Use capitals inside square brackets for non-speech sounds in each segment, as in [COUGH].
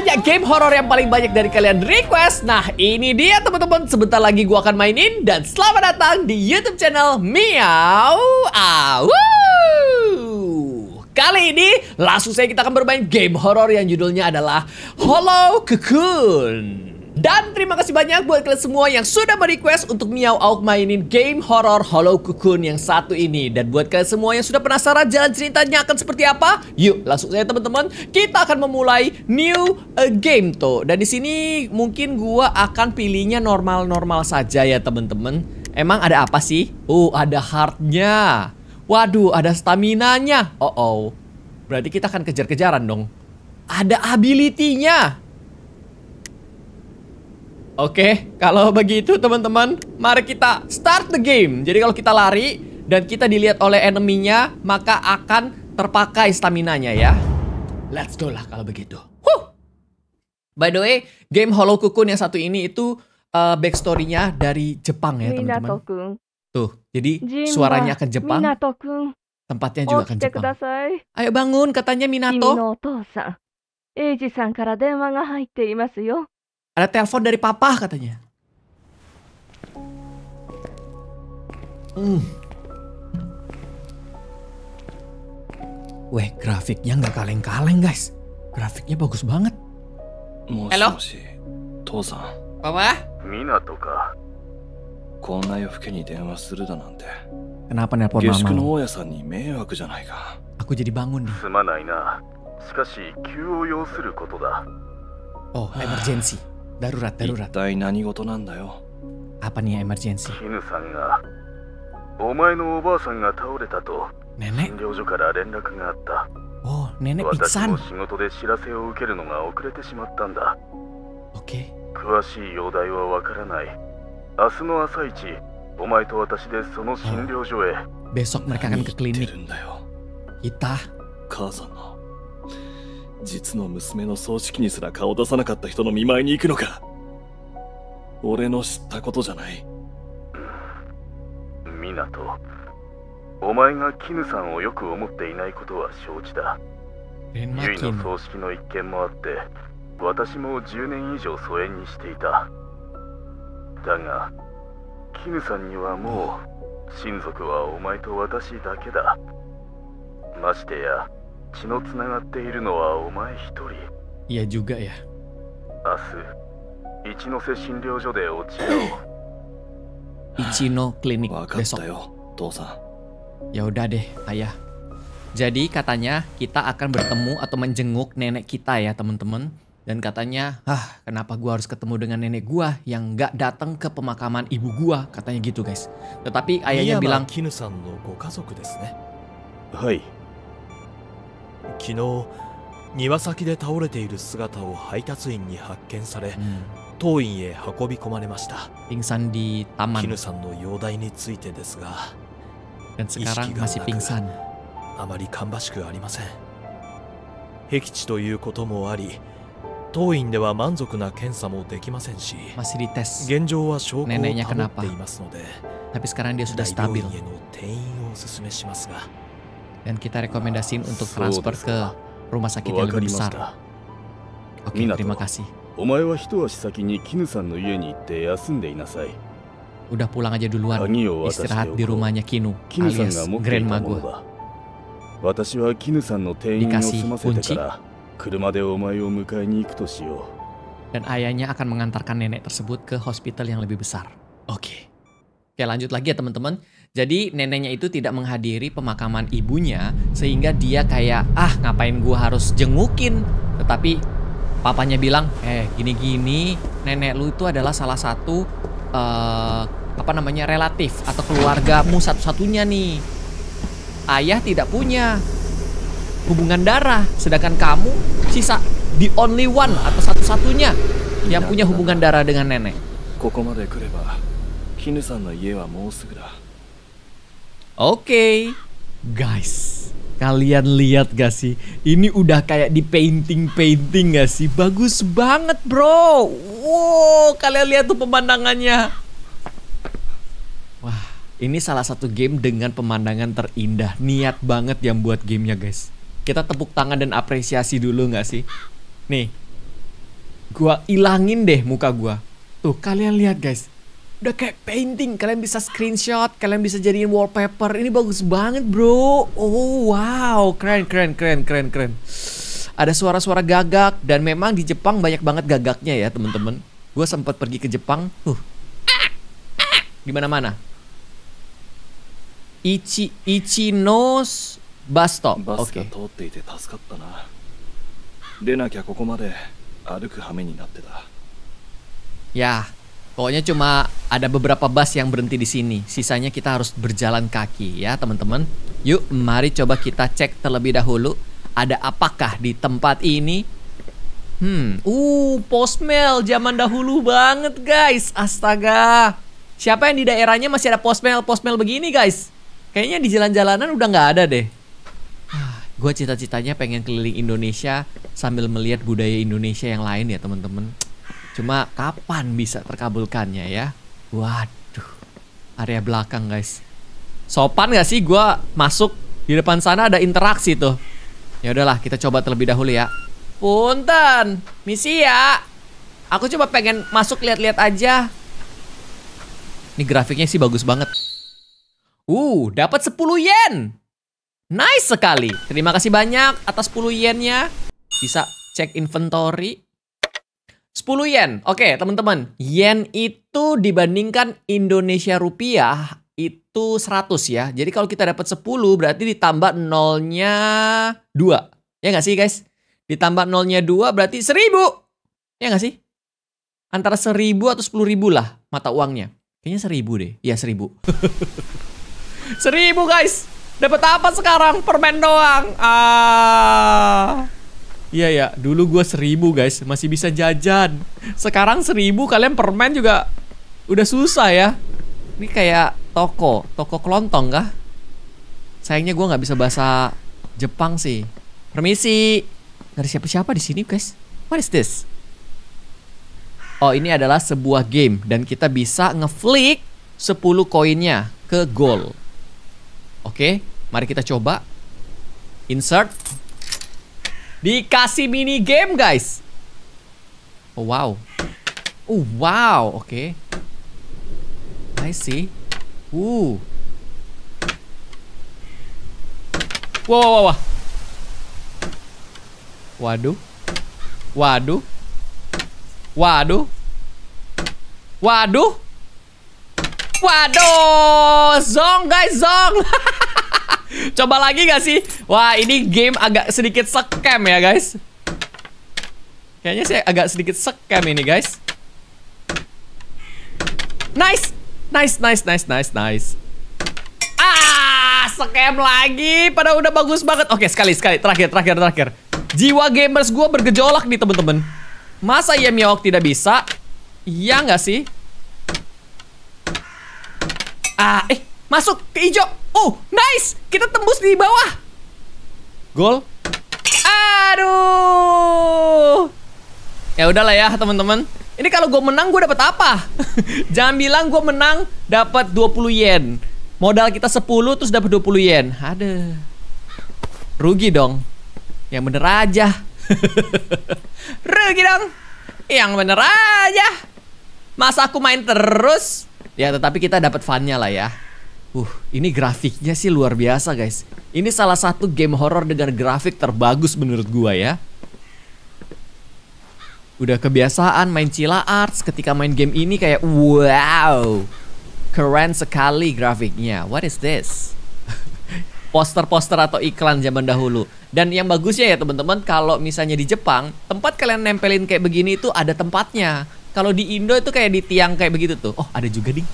aja game horor yang paling banyak dari kalian request. Nah, ini dia teman-teman. Sebentar lagi gua akan mainin dan selamat datang di YouTube channel Miau Awu. Kali ini langsung saja kita akan bermain game horor yang judulnya adalah Hollow Cocoon. Dan terima kasih banyak buat kalian semua yang sudah merequest untuk Miau Auk mainin game horror Hollow Cocoon yang satu ini. Dan buat kalian semua yang sudah penasaran jalan ceritanya akan seperti apa, yuk langsung saja teman-teman kita akan memulai new uh, game tuh. Dan di sini mungkin gua akan pilihnya normal-normal saja ya teman-teman. Emang ada apa sih? Oh, ada hardnya. Waduh, ada stamina-nya. Oh, oh. Berarti kita akan kejar-kejaran dong. Ada ability-nya. Oke, kalau begitu teman-teman, mari kita start the game. Jadi kalau kita lari dan kita dilihat oleh eneminya, maka akan terpakai stamina-nya ya. Let's go lah kalau begitu. Huh. By the way, game Hollow Cocoon yang satu ini itu uh, backstory-nya dari Jepang ya teman-teman. Tuh, jadi suaranya akan Jepang. Tempatnya juga akan Jepang. Ayo bangun, katanya Minato. Eiji-san kara denwa ga yo. Ada telepon dari papa katanya. Hmm. Weh, grafiknya nggak kaleng-kaleng guys. Grafiknya bagus banget. Halo? Tosan. Papa? Minato ka? Kenapa nelpon mama? Aku jadi bangun nih. Oh, emergency. darurat darurat 一体何事なんだよ apa nih emergency キヌさんがお前のおばあさんが倒れたと診療所から連絡があった Oh, nenek pingsan. 仕事で知らせを受けるのが遅れてしまったんだ。OK。詳しい容体はわからない。明日の朝一、お前と私でその診療所へ。Besok mereka akan ke klinik. Kita. 母さんの実の娘の葬式にすら顔出さなかった人の見舞いに行くのか俺の知ったことじゃない湊お前がキ絹さんをよく思っていないことは承知だ結の葬式の一件もあって私も10年以上疎遠にしていただがキ絹さんにはもう親族はお前と私だけだましてや Iya juga ya. Ichino Clinic besok. Ya udah deh, ayah. Jadi katanya kita akan bertemu atau menjenguk nenek kita ya teman-teman. Dan katanya, ah kenapa gua harus ketemu dengan nenek gua yang gak datang ke pemakaman ibu gua? Katanya gitu guys. Tetapi ayahnya iya bilang... Hai. 昨日庭先で倒れている姿を配達員に発見され、うん、当院へ運び込まれました絹さんの容体についてですが意識がなくあまり芳しくありません僻地ということもあり当院では満足な検査もできませんし現状は証拠を保っていますので大病院への転院をお勧めしますが dan kita rekomendasiin untuk transfer ke rumah sakit yang lebih besar. Oke, terima kasih. Udah pulang aja duluan, istirahat di rumahnya Kinu alias grandma gue. Dikasih kunci, dan ayahnya akan mengantarkan nenek tersebut ke hospital yang lebih besar. Oke. Okay. Oke, lanjut lagi ya teman-teman. Jadi neneknya itu tidak menghadiri pemakaman ibunya sehingga dia kayak ah ngapain gua harus jengukin. Tetapi papanya bilang, "Eh, gini-gini, nenek lu itu adalah salah satu uh, apa namanya relatif atau keluargamu satu-satunya nih. Ayah tidak punya hubungan darah, sedangkan kamu sisa the only one atau satu-satunya yang punya hubungan darah dengan nenek." da. Oke, okay. guys. Kalian lihat gak sih? Ini udah kayak di painting-painting gak sih? Bagus banget bro Wow, kalian lihat tuh pemandangannya Wah, ini salah satu game dengan pemandangan terindah Niat banget yang buat gamenya guys Kita tepuk tangan dan apresiasi dulu gak sih? Nih Gua ilangin deh muka gua Tuh, kalian lihat guys udah kayak painting kalian bisa screenshot kalian bisa jadiin wallpaper ini bagus banget bro oh wow keren keren keren keren keren ada suara-suara gagak dan memang di Jepang banyak banget gagaknya ya temen-temen gue sempat pergi ke Jepang huh di mana mana Ichi Ichinos Basto oke okay. ya Pokoknya cuma ada beberapa bus yang berhenti di sini. Sisanya kita harus berjalan kaki ya, teman-teman. Yuk, mari coba kita cek terlebih dahulu ada apakah di tempat ini. Hmm, uh, posmel zaman dahulu banget, guys. Astaga. Siapa yang di daerahnya masih ada posmel-posmel begini, guys? Kayaknya di jalan-jalanan udah nggak ada deh. Ah, Gue cita-citanya pengen keliling Indonesia sambil melihat budaya Indonesia yang lain ya, teman-teman. Cuma kapan bisa terkabulkannya ya? Waduh, area belakang guys. Sopan gak sih gue masuk di depan sana ada interaksi tuh. Ya udahlah, kita coba terlebih dahulu ya. Punten, misi ya. Aku coba pengen masuk lihat-lihat aja. Ini grafiknya sih bagus banget. Uh, dapat 10 yen. Nice sekali. Terima kasih banyak atas 10 yennya. Bisa cek inventory. 10 yen. Oke, okay, teman-teman. Yen itu dibandingkan Indonesia rupiah itu 100 ya. Jadi kalau kita dapat 10 berarti ditambah nolnya 2. Ya nggak sih, guys? Ditambah nolnya 2 berarti 1000. Ya nggak sih? Antara 1000 atau 10.000 lah mata uangnya. Kayaknya 1000 deh. Iya, 1000. 1000, [LAUGHS] guys. Dapat apa sekarang? Permen doang. Ah. Iya ya, dulu gue seribu guys, masih bisa jajan. Sekarang seribu kalian permen juga udah susah ya. Ini kayak toko, toko kelontong kah? Sayangnya gue nggak bisa bahasa Jepang sih. Permisi, dari siapa-siapa di sini guys. What is this? Oh ini adalah sebuah game dan kita bisa ngeflick 10 koinnya ke goal. Oke, mari kita coba. Insert Dikasih mini game, guys. Oh, wow. Oh, wow. Oke. Okay. I see. Uh. Wow, wow, wow. Waduh. Waduh. Waduh. Waduh. Waduh, zong guys, zong. [LAUGHS] Coba lagi gak sih? Wah, ini game agak sedikit scam ya, guys. Kayaknya sih agak sedikit scam ini, guys. Nice. Nice, nice, nice, nice, nice. Ah, scam lagi. Padahal udah bagus banget. Oke, sekali, sekali. Terakhir, terakhir, terakhir. Jiwa gamers gue bergejolak nih, temen-temen. Masa ya Miyok tidak bisa? Iya gak sih? Ah, eh, masuk ke hijau. Oh, nice. Kita tembus di bawah. Gol. Aduh. Ya udahlah ya, teman-teman. Ini kalau gue menang gue dapat apa? [LAUGHS] Jangan bilang gue menang dapat 20 yen. Modal kita 10 terus dapat 20 yen. Ada. Rugi dong. Yang bener aja. [LAUGHS] Rugi dong. Yang bener aja. Masa aku main terus? Ya, tetapi kita dapat funnya lah ya. Uh, ini grafiknya sih luar biasa guys. Ini salah satu game horror dengan grafik terbagus menurut gua ya. Udah kebiasaan main Cila Arts ketika main game ini kayak wow. Keren sekali grafiknya. What is this? [LAUGHS] Poster-poster atau iklan zaman dahulu. Dan yang bagusnya ya teman-teman kalau misalnya di Jepang, tempat kalian nempelin kayak begini itu ada tempatnya kalau di Indo itu kayak di tiang kayak begitu tuh. Oh, ada juga ding. [LAUGHS]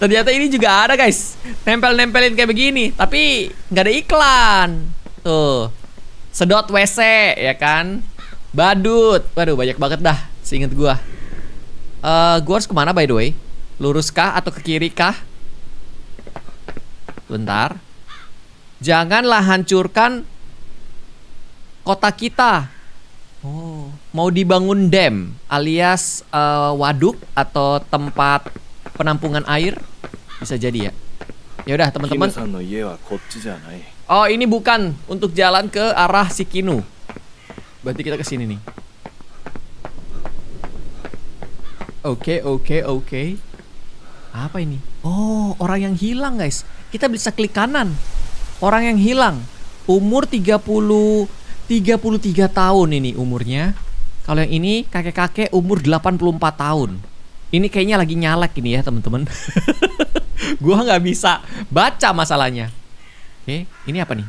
Ternyata ini juga ada, guys. Nempel-nempelin kayak begini, tapi nggak ada iklan. Tuh. Sedot WC ya kan. Badut. Waduh, banyak banget dah seingat gua. Eh, uh, gua harus kemana by the way? Lurus kah atau ke kiri kah? Bentar. Janganlah hancurkan kota kita. Oh mau dibangun dam alias uh, waduk atau tempat penampungan air bisa jadi ya. Ya udah teman-teman. Oh, ini bukan untuk jalan ke arah Sikinu. Berarti kita ke sini nih. Oke, okay, oke, okay, oke. Okay. Apa ini? Oh, orang yang hilang, guys. Kita bisa klik kanan. Orang yang hilang. Umur 30 33 tahun ini umurnya kalau yang ini kakek-kakek umur 84 tahun. Ini kayaknya lagi nyalek ini ya teman-teman. [LAUGHS] gua nggak bisa baca masalahnya. Oke, ini apa nih?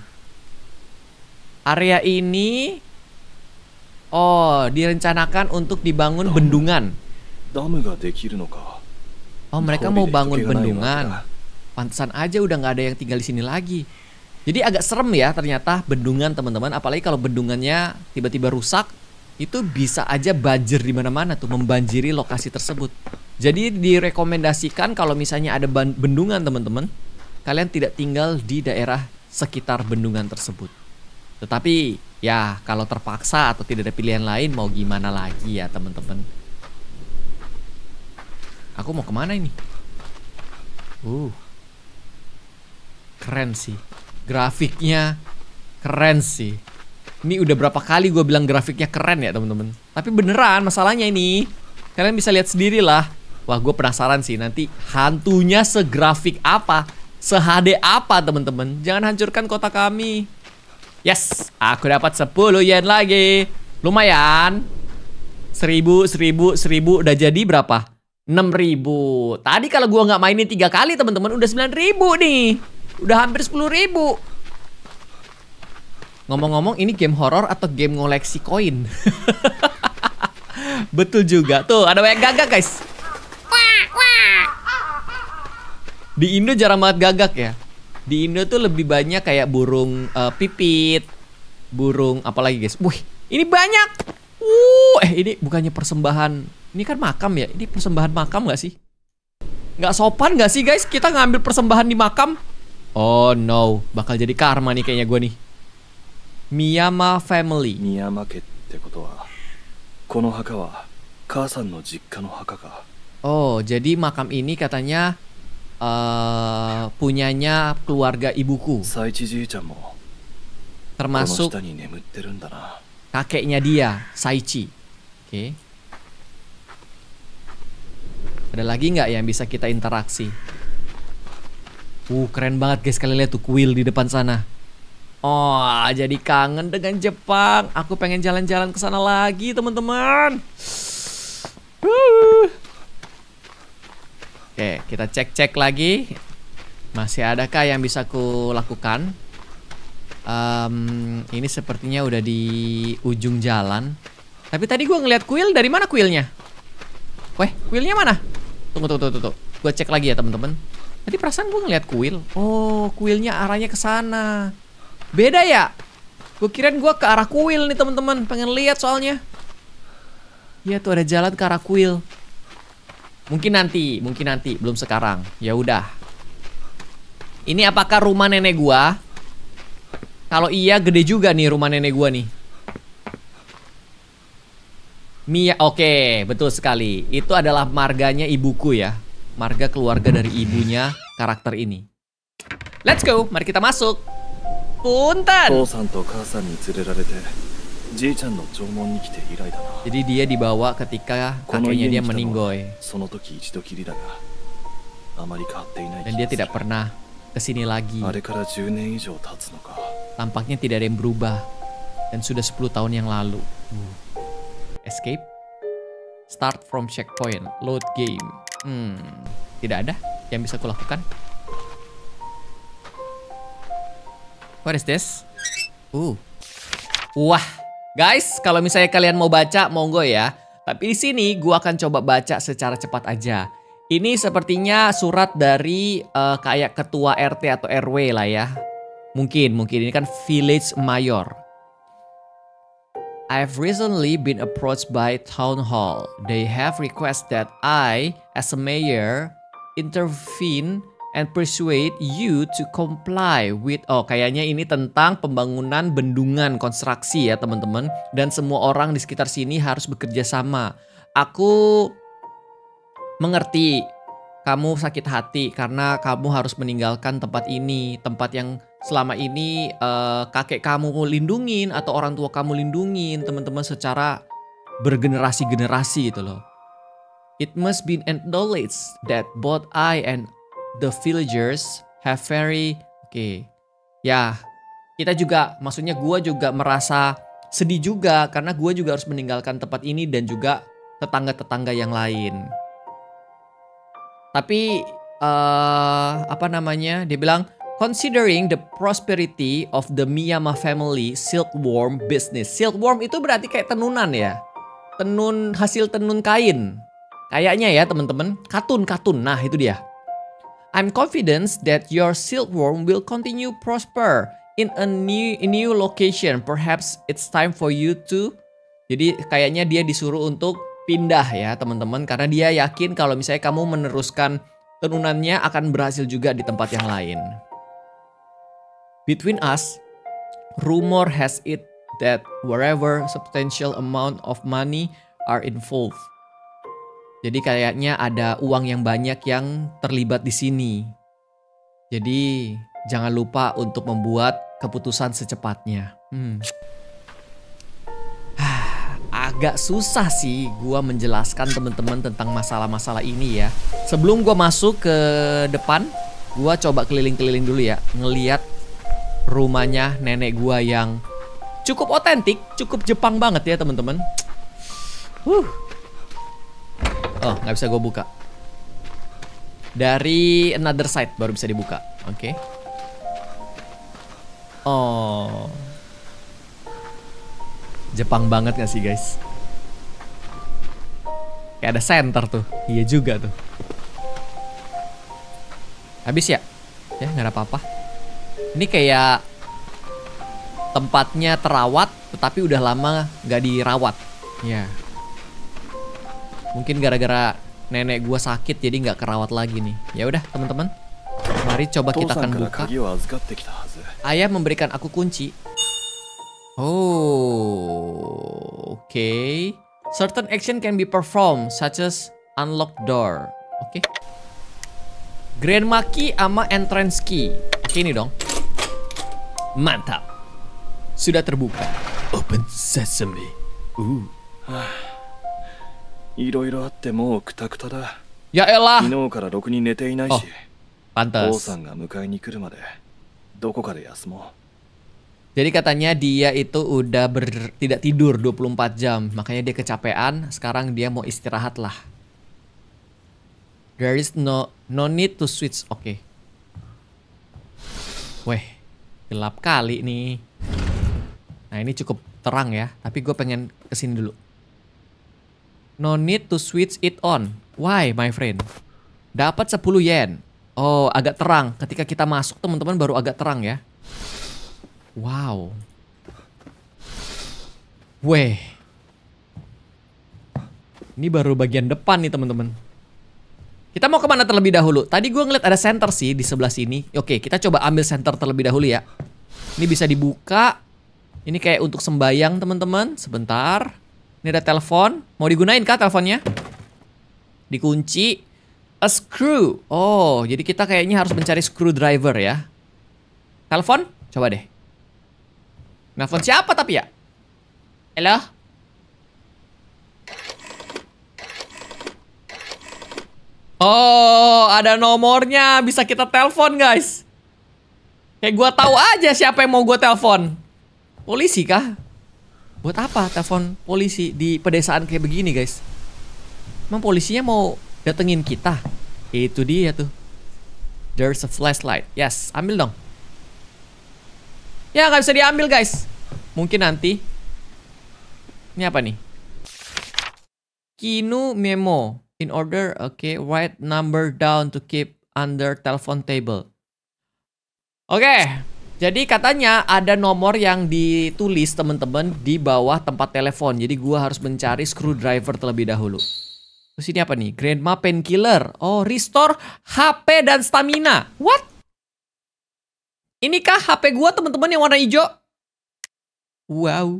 Area ini oh direncanakan untuk dibangun bendungan. Oh mereka mau bangun bendungan. Pantesan aja udah nggak ada yang tinggal di sini lagi. Jadi agak serem ya ternyata bendungan teman-teman. Apalagi kalau bendungannya tiba-tiba rusak, itu bisa aja banjir di mana-mana tuh membanjiri lokasi tersebut. Jadi direkomendasikan kalau misalnya ada bendungan teman-teman, kalian tidak tinggal di daerah sekitar bendungan tersebut. Tetapi ya kalau terpaksa atau tidak ada pilihan lain mau gimana lagi ya teman-teman. Aku mau kemana ini? Uh, keren sih. Grafiknya keren sih. Ini udah berapa kali gue bilang grafiknya keren ya temen-temen. Tapi beneran masalahnya ini. Kalian bisa lihat sendiri lah. Wah gue penasaran sih nanti hantunya segrafik apa. Sehade apa temen-temen. Jangan hancurkan kota kami. Yes, aku dapat 10 yen lagi. Lumayan. Seribu, seribu, seribu. udah jadi berapa? 6000. Tadi kalau gue nggak mainin tiga kali, temen-temen udah 9000 nih. Udah hampir 10000. Ngomong-ngomong ini game horor atau game ngoleksi koin? [LAUGHS] Betul juga. Tuh, ada banyak gagak, guys. Di Indo jarang banget gagak ya. Di Indo tuh lebih banyak kayak burung uh, pipit, burung apalagi, guys. Wih, ini banyak. Uh, eh ini bukannya persembahan. Ini kan makam ya? Ini persembahan makam gak sih? Gak sopan gak sih, guys? Kita ngambil persembahan di makam. Oh no, bakal jadi karma nih kayaknya gue nih. Miyama family. Oh, jadi makam ini katanya uh, punyanya keluarga ibuku. Termasuk kakeknya dia, Saichi. Oke. Ada lagi nggak yang bisa kita interaksi? Uh, keren banget guys. Kalian lihat tuh kuil di depan sana. Oh, jadi kangen dengan Jepang. Aku pengen jalan-jalan ke sana lagi, teman-teman. Oke, kita cek-cek lagi. Masih adakah yang bisa ku lakukan? Um, ini sepertinya udah di ujung jalan. Tapi tadi gue ngeliat kuil, dari mana kuilnya? Weh, kuilnya mana? Tunggu, tunggu, tunggu, tunggu. Gue cek lagi ya, teman-teman. Tadi perasaan gue ngeliat kuil. Oh, kuilnya arahnya ke sana. Beda ya? Gue kirain gue ke arah kuil nih temen-temen Pengen lihat soalnya. Iya tuh ada jalan ke arah kuil. Mungkin nanti, mungkin nanti, belum sekarang. Ya udah. Ini apakah rumah nenek gue? Kalau iya gede juga nih rumah nenek gue nih. Mia, oke, okay, betul sekali. Itu adalah marganya ibuku ya. Marga keluarga dari ibunya karakter ini. Let's go, mari kita masuk. Punten. Jadi dia dibawa ketika kakeknya dia meninggoy. Dan dia tidak pernah kesini lagi. Tampaknya tidak ada yang berubah. Dan sudah 10 tahun yang lalu. Hmm. Escape. Start from checkpoint. Load game. Hmm, tidak ada yang bisa kulakukan. What is this? Uh. Wah. Guys, kalau misalnya kalian mau baca, monggo ya. Tapi di sini gua akan coba baca secara cepat aja. Ini sepertinya surat dari uh, kayak ketua RT atau RW lah ya. Mungkin, mungkin ini kan village mayor. I've recently been approached by town hall. They have requested that I, as a mayor, intervene and persuade you to comply with oh kayaknya ini tentang pembangunan bendungan konstruksi ya teman-teman dan semua orang di sekitar sini harus bekerja sama. Aku mengerti kamu sakit hati karena kamu harus meninggalkan tempat ini, tempat yang selama ini uh, kakek kamu lindungin atau orang tua kamu lindungin, teman-teman secara bergenerasi-generasi gitu loh. It must be acknowledged that both I and the villagers have very oke okay. ya kita juga maksudnya gue juga merasa sedih juga karena gue juga harus meninggalkan tempat ini dan juga tetangga-tetangga yang lain tapi uh, apa namanya dia bilang Considering the prosperity of the Miyama family silkworm business. Silkworm itu berarti kayak tenunan ya. Tenun hasil tenun kain. Kayaknya ya teman-teman. Katun, katun. Nah itu dia. I'm confident that your silkworm will continue prosper in a new in new location. Perhaps it's time for you to jadi kayaknya dia disuruh untuk pindah ya teman-teman karena dia yakin kalau misalnya kamu meneruskan tenunannya akan berhasil juga di tempat yang lain. Between us, rumor has it that wherever substantial amount of money are involved, jadi kayaknya ada uang yang banyak yang terlibat di sini. Jadi jangan lupa untuk membuat keputusan secepatnya. Hmm. [SIGHS] Agak susah sih gue menjelaskan teman-teman tentang masalah-masalah ini ya. Sebelum gue masuk ke depan, gue coba keliling-keliling dulu ya, ngeliat rumahnya nenek gue yang cukup otentik, cukup Jepang banget ya teman-teman. Huh, Oh, nggak bisa gue buka. Dari another side baru bisa dibuka. Oke. Okay. Oh. Jepang banget gak sih guys? Kayak ada center tuh. Iya juga tuh. Habis ya? Ya nggak ada apa-apa. Ini kayak tempatnya terawat, tetapi udah lama nggak dirawat. Ya. Mungkin gara-gara nenek gua sakit jadi nggak kerawat lagi nih. Ya udah teman-teman, mari coba kita akan buka. Ayah memberikan aku kunci. Oh, oke. Okay. Certain action can be performed, such as unlock door. Oke. Okay. Grandma key ama entrance key. Oke okay, ini dong. Mantap. Sudah terbuka. Open sesame. Uh. Ah. Jadi katanya dia itu udah ber, tidak tidur 24 jam, makanya dia kecapean. Sekarang dia mau istirahat lah. There is no no need to switch. Oke. Okay. Weh, gelap kali nih. Nah ini cukup terang ya, tapi gue pengen kesini dulu. No need to switch it on. Why, my friend? Dapat 10 yen. Oh, agak terang. Ketika kita masuk, teman-teman baru agak terang ya. Wow. Weh. Ini baru bagian depan nih, teman-teman. Kita mau kemana terlebih dahulu? Tadi gue ngeliat ada center sih di sebelah sini. Oke, kita coba ambil center terlebih dahulu ya. Ini bisa dibuka. Ini kayak untuk sembayang, teman-teman. Sebentar. Ini ada telepon. Mau digunain kah teleponnya? Dikunci. A screw. Oh, jadi kita kayaknya harus mencari screwdriver ya. Telepon? Coba deh. Telepon siapa tapi ya? Halo? Oh, ada nomornya. Bisa kita telepon, guys. Kayak gue tahu aja siapa yang mau gue telepon. Polisi kah? buat apa telepon polisi di pedesaan kayak begini guys emang polisinya mau datengin kita itu dia tuh there's a flashlight yes ambil dong ya nggak bisa diambil guys mungkin nanti ini apa nih Kinu memo in order okay write number down to keep under telephone table oke okay. Jadi katanya ada nomor yang ditulis teman-teman di bawah tempat telepon. Jadi gua harus mencari screwdriver terlebih dahulu. Terus ini apa nih? Grandma painkiller. Oh, restore HP dan stamina. What? Inikah HP gua teman-teman yang warna hijau? Wow.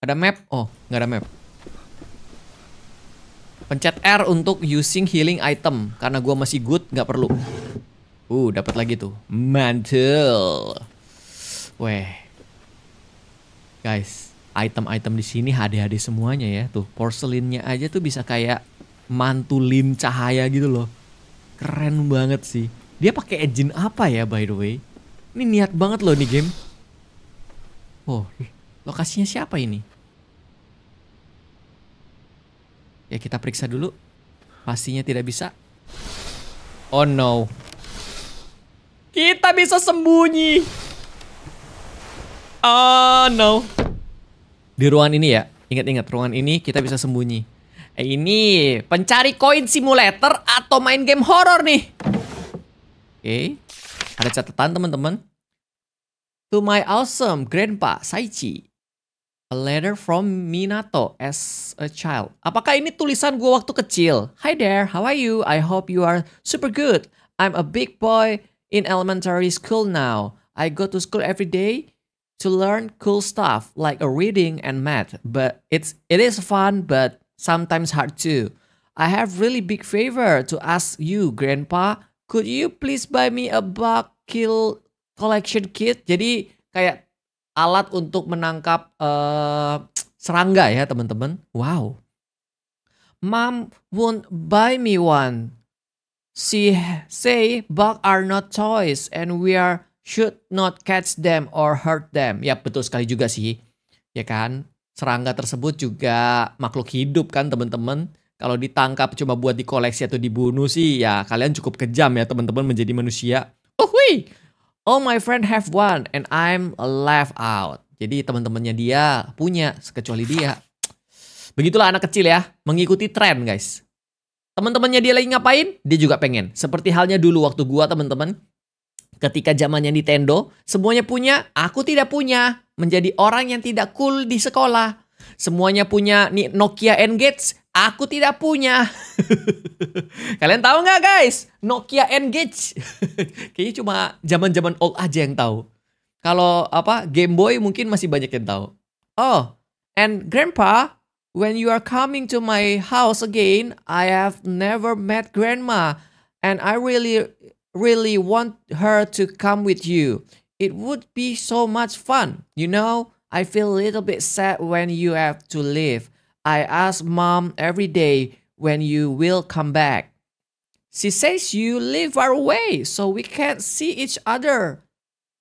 Ada map? Oh, nggak ada map. Pencet R untuk using healing item karena gua masih good, nggak perlu. Uh, dapat lagi tuh. Mantul. Weh. Guys, item-item di sini hade-hade semuanya ya. Tuh, porselinnya aja tuh bisa kayak mantulin cahaya gitu loh. Keren banget sih. Dia pakai engine apa ya by the way? Ini niat banget loh nih game. Oh, lokasinya siapa ini? Ya kita periksa dulu. Pastinya tidak bisa. Oh no. Kita bisa sembunyi. Oh no. Di ruangan ini ya. Ingat-ingat ruangan ini kita bisa sembunyi. Eh, ini pencari koin simulator atau main game horror nih. Oke. Okay. Ada catatan teman-teman. To my awesome grandpa Saichi. A letter from Minato as a child. Apakah ini tulisan gue waktu kecil? Hi there, how are you? I hope you are super good. I'm a big boy in elementary school now. I go to school every day to learn cool stuff like a reading and math, but it's it is fun but sometimes hard too. I have really big favor to ask you, Grandpa. Could you please buy me a bug kill collection kit? Jadi kayak alat untuk menangkap uh, serangga ya teman-teman. Wow. Mom won't buy me one. She say bugs are not toys and we are should not catch them or hurt them. Ya betul sekali juga sih. Ya kan? Serangga tersebut juga makhluk hidup kan teman-teman. Kalau ditangkap cuma buat dikoleksi atau dibunuh sih ya kalian cukup kejam ya teman-teman menjadi manusia. Oh wih. All my friend have one and I'm left out. Jadi teman-temannya dia punya, kecuali dia. Begitulah anak kecil ya, mengikuti tren guys. Teman-temannya dia lagi ngapain? Dia juga pengen. Seperti halnya dulu waktu gua teman-teman ketika zamannya Nintendo, semuanya punya, aku tidak punya. Menjadi orang yang tidak cool di sekolah. Semuanya punya nih Nokia Engage, aku tidak punya. [LAUGHS] Kalian tahu nggak guys? Nokia Engage? [LAUGHS] Kayaknya cuma zaman-zaman old aja yang tahu. Kalau apa Game Boy mungkin masih banyak yang tahu. Oh, and grandpa, When you are coming to my house again, I have never met grandma and I really, really want her to come with you. It would be so much fun. You know, I feel a little bit sad when you have to leave. I ask mom every day when you will come back. She says you live far away, so we can't see each other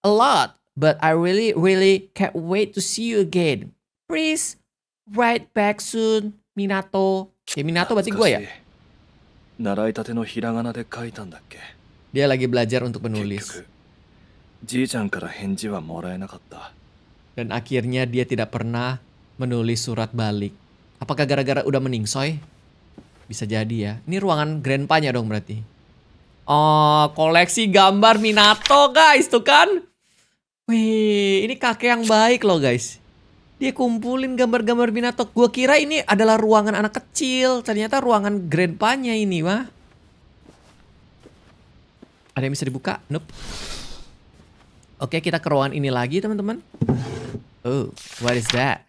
a lot, but I really, really can't wait to see you again. Please right back soon, Minato. Ya Minato berarti gue ya? tate no Dia lagi belajar untuk menulis. kara Dan akhirnya dia tidak pernah menulis surat balik. Apakah gara-gara udah meningsoy? Bisa jadi ya. Ini ruangan grandpanya dong berarti. Oh, koleksi gambar Minato guys, tuh kan. Wih, ini kakek yang baik loh guys dia kumpulin gambar-gambar binatok. gue kira ini adalah ruangan anak kecil, ternyata ruangan grandpanya ini, mah. Ada yang bisa dibuka? Nope. Oke, kita ke ruangan ini lagi, teman-teman. Oh, what is that?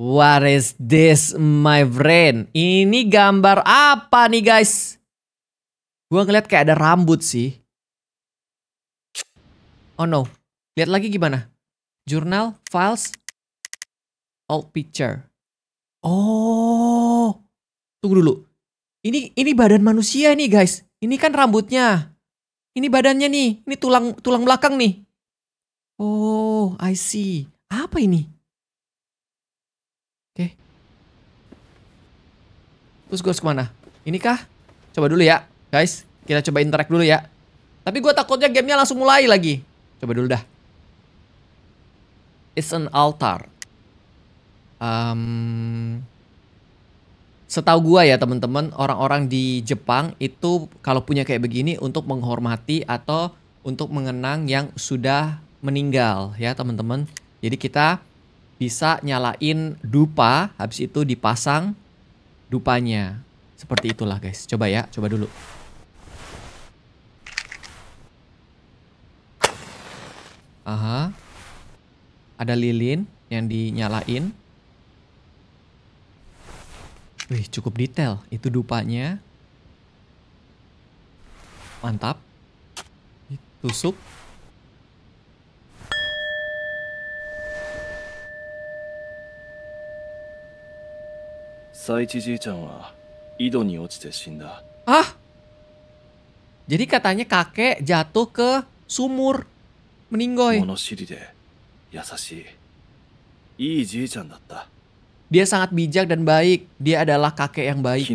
What is this, my friend? Ini gambar apa nih, guys? gue ngeliat kayak ada rambut sih. Oh no. Lihat lagi gimana? Jurnal, files, old picture. Oh, tunggu dulu. Ini ini badan manusia nih guys. Ini kan rambutnya. Ini badannya nih. Ini tulang tulang belakang nih. Oh, I see. Apa ini? Oke. Okay. Terus gue harus kemana? Ini kah? Coba dulu ya, guys. Kita coba interact dulu ya. Tapi gue takutnya gamenya langsung mulai lagi. Coba dulu dah. It's an altar um, setahu gua ya teman-teman orang-orang di Jepang itu kalau punya kayak begini untuk menghormati atau untuk mengenang yang sudah meninggal ya teman-teman. Jadi kita bisa nyalain dupa habis itu dipasang dupanya. Seperti itulah guys. Coba ya, coba dulu. Aha. Ada lilin yang dinyalain. Wih, cukup detail. Itu dupanya. Mantap. Tusuk. Saichi chan Ah! Jadi katanya kakek jatuh ke sumur. Meninggoy. Monoshiri de yasashi, Ii ji-chan datta. Dia sangat bijak dan baik. Dia adalah kakek yang baik.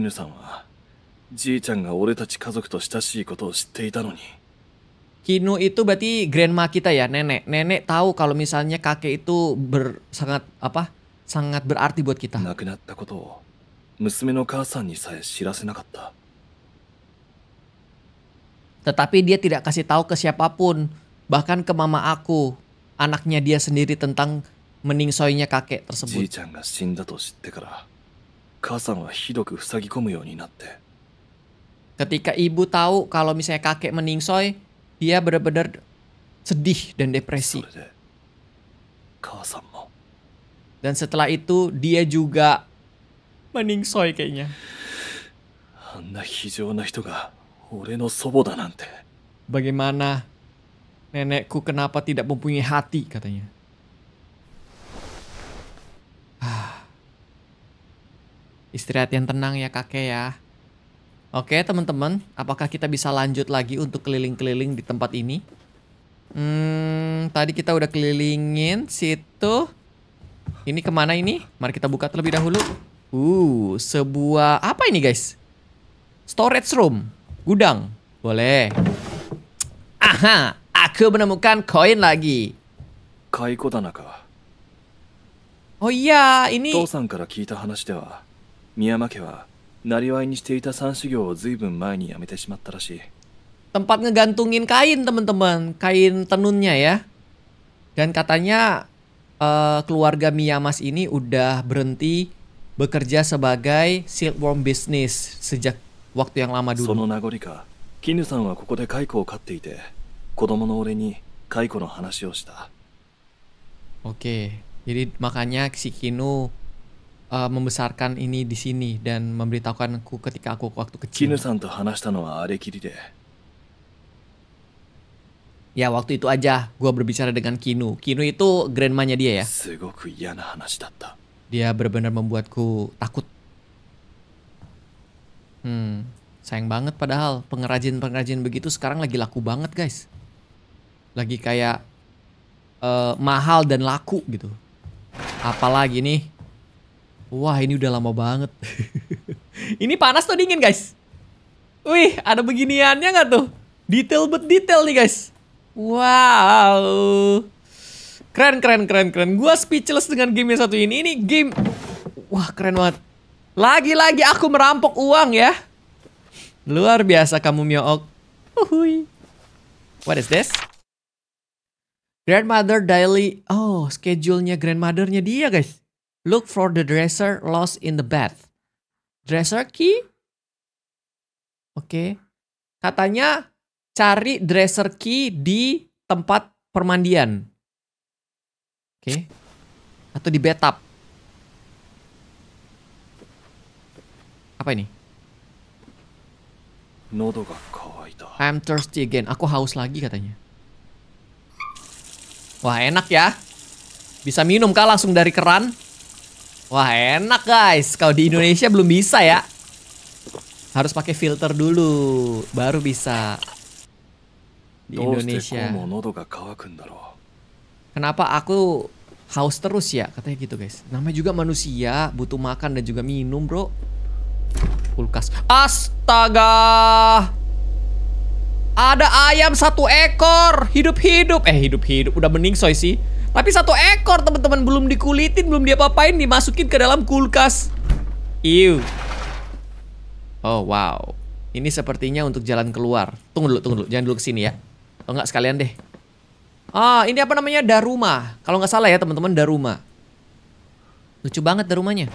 kinu itu berarti grandma kita ya, nenek. Nenek tahu kalau misalnya kakek itu ber, sangat apa? Sangat berarti buat kita. Tetapi dia tidak kasih tahu ke siapapun, bahkan ke mama aku, anaknya dia sendiri tentang meningsoinya kakek tersebut. Ketika ibu tahu kalau misalnya kakek meningsoi, dia benar-benar sedih dan depresi. Dan setelah itu dia juga meningsoi kayaknya. Bagaimana nenekku kenapa tidak mempunyai hati katanya. Istirahat yang tenang ya kakek ya. Oke teman-teman, apakah kita bisa lanjut lagi untuk keliling-keliling di tempat ini? Hmm, tadi kita udah kelilingin situ. Ini kemana ini? Mari kita buka terlebih dahulu. Uh, sebuah apa ini guys? Storage room, gudang. Boleh. Aha, aku menemukan koin lagi. Kaiko Tanaka. Oh iya, ini. 宮間家はなりわいにしていた三種業をずいぶん前にやめてしまったらしい。Tempat ngegantungin kain teman-teman, kain tenunnya ya. Dan katanya uh, keluarga Miyamas ini udah berhenti bekerja sebagai silkworm business sejak waktu yang lama dulu. Oke, okay, jadi makanya si Kinu uh, membesarkan ini di sini dan memberitahukan aku ketika aku waktu kecil. Ya waktu itu aja gue berbicara dengan Kinu. Kinu itu grandmanya dia ya. Dia benar-benar membuatku takut. Hmm, sayang banget padahal pengrajin-pengrajin begitu sekarang lagi laku banget guys. Lagi kayak uh, mahal dan laku gitu. Apalagi nih Wah ini udah lama banget. [LAUGHS] ini panas atau dingin guys? Wih ada beginiannya nggak tuh? Detail bet detail nih guys. Wow. Keren keren keren keren. Gue speechless dengan game yang satu ini. Ini game. Wah keren banget. Lagi-lagi aku merampok uang ya. Luar biasa kamu Myook. Uhuy. What is this? Grandmother daily. Oh, schedule-nya grandmother-nya dia, guys. Look for the dresser lost in the bath. Dresser key? Oke. Okay. Katanya cari dresser key di tempat permandian. Oke. Okay. Atau di bathtub. Apa ini? I'm thirsty again. Aku haus lagi katanya. Wah, enak ya. Bisa minum kah langsung dari keran? Wah enak guys, kalau di Indonesia belum bisa ya. Harus pakai filter dulu, baru bisa di Indonesia. Kenapa aku haus terus ya? Katanya gitu guys. Namanya juga manusia, butuh makan dan juga minum bro. Kulkas. Astaga! Ada ayam satu ekor, hidup-hidup. Eh hidup-hidup, udah bening soy sih. Tapi satu ekor teman-teman belum dikulitin, belum diapa-apain dimasukin ke dalam kulkas. Iu. Oh wow. Ini sepertinya untuk jalan keluar. Tunggu dulu, tunggu dulu. Jangan dulu kesini ya. Oh enggak sekalian deh. Ah, ini apa namanya? Daruma. Kalau nggak salah ya teman-teman Daruma. Lucu banget darumanya.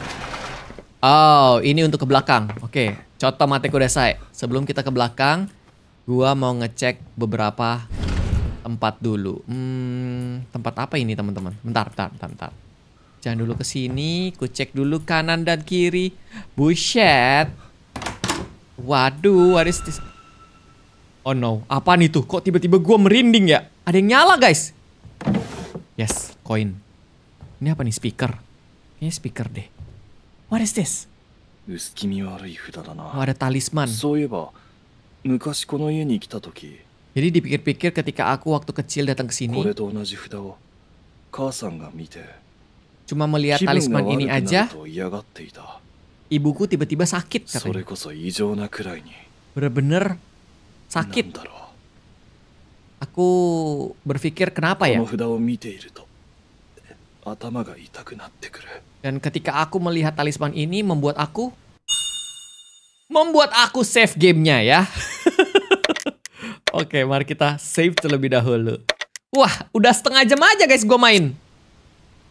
Oh, ini untuk ke belakang. Oke, okay. contoh mateku desai. Sebelum kita ke belakang, gua mau ngecek beberapa tempat dulu. Hmm, tempat apa ini teman-teman? Bentar, bentar, bentar, bentar. Jangan dulu ke sini, ku cek dulu kanan dan kiri. Buset. Waduh, what is this? Oh no, apa nih tuh? Kok tiba-tiba gue merinding ya? Ada yang nyala guys. Yes, koin. Ini apa nih speaker? Ini speaker deh. What is this? Oh, ada talisman. そういえば、昔この家に来た時、jadi dipikir-pikir ketika aku waktu kecil datang ke sini, cuma melihat talisman ini aja, ibuku tiba-tiba sakit katanya. Bener-bener sakit. Aku berpikir kenapa ya? Dan ketika aku melihat talisman ini membuat aku membuat aku save gamenya ya. [LAUGHS] Oke, mari kita save terlebih dahulu. Wah, udah setengah jam aja guys gue main.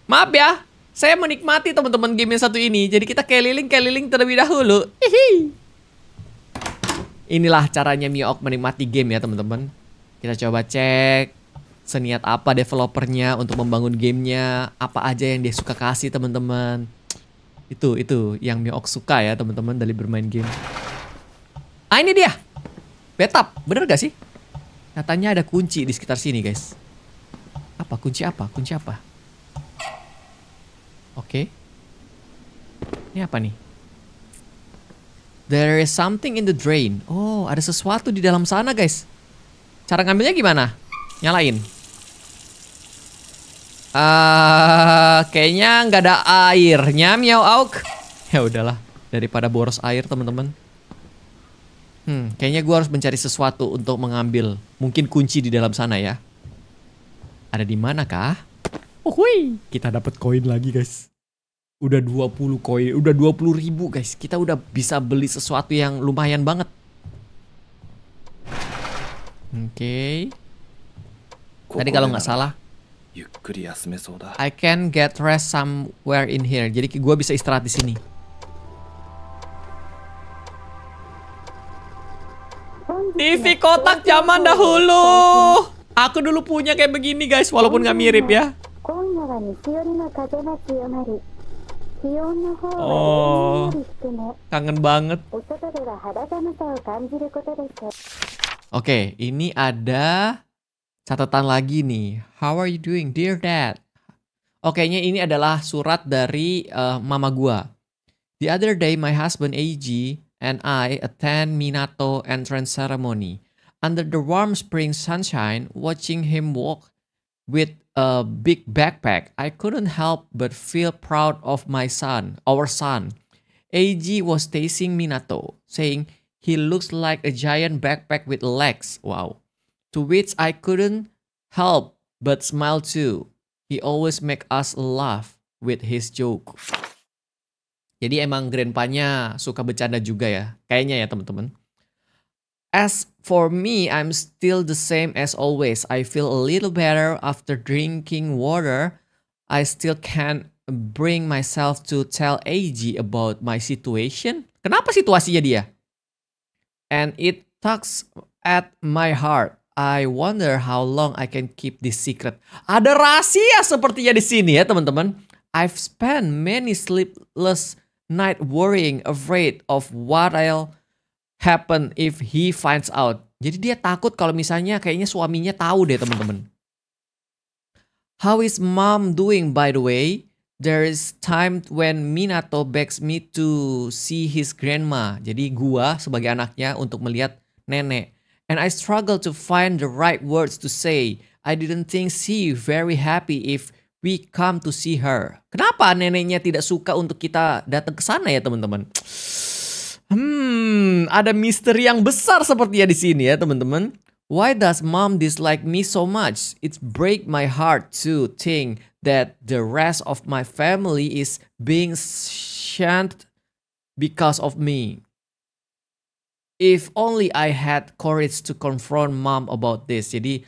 Maaf ya, saya menikmati teman-teman game yang satu ini. Jadi kita keliling-keliling terlebih dahulu. Hihi. Inilah caranya Miok menikmati game ya teman-teman. Kita coba cek seniat apa developernya untuk membangun gamenya. Apa aja yang dia suka kasih teman-teman. Itu, itu yang Miok suka ya teman-teman dari bermain game. Ah ini dia. Betap, bener gak sih? Katanya ada kunci di sekitar sini, guys. Apa kunci apa? Kunci apa? Oke. Okay. Ini apa nih? There is something in the drain. Oh, ada sesuatu di dalam sana, guys. Cara ngambilnya gimana? Nyalain. Uh, kayaknya nggak ada airnya, Miao auk. Ya udahlah, daripada boros air, teman-teman. Hmm, kayaknya gue harus mencari sesuatu untuk mengambil mungkin kunci di dalam sana ya. Ada di mana kah? Oh, hui. Kita dapat koin lagi guys. Udah 20 koin, udah 20 ribu guys. Kita udah bisa beli sesuatu yang lumayan banget. Oke. Okay. Tadi kalau nggak salah, I can get rest somewhere in here. Jadi gue bisa istirahat di sini. TV kotak zaman dahulu. Aku dulu punya kayak begini guys, walaupun nggak mirip ya. Oh, kangen banget. Oke, ini ada catatan lagi nih. How are you doing, dear dad? Oke, okay ini adalah surat dari uh, mama gua. The other day, my husband AG and I attend Minato entrance ceremony under the warm spring sunshine, watching him walk with a big backpack, I couldn't help but feel proud of my son, our son. Eiji was teasing Minato, saying he looks like a giant backpack with legs. Wow. To which I couldn't help but smile too. He always make us laugh with his joke. Jadi emang grandpanya suka bercanda juga ya. Kayaknya ya teman-teman. As for me, I'm still the same as always. I feel a little better after drinking water. I still can't bring myself to tell AG about my situation. Kenapa situasinya dia? And it tugs at my heart. I wonder how long I can keep this secret. Ada rahasia sepertinya di sini ya, teman-teman. I've spent many sleepless night worrying afraid of what what'll happen if he finds out. Jadi dia takut kalau misalnya kayaknya suaminya tahu deh teman-teman. How is mom doing by the way? There is time when Minato begs me to see his grandma. Jadi gua sebagai anaknya untuk melihat nenek. And I struggle to find the right words to say. I didn't think she very happy if We come to see her. Kenapa neneknya tidak suka untuk kita datang ke sana ya teman-teman? [SNIFFS] Hmm, ada misteri yang besar seperti ya di sini ya teman-teman. Why does mom dislike me so much? It's break my heart to think that the rest of my family is being shunned because of me. If only I had courage to confront mom about this. Jadi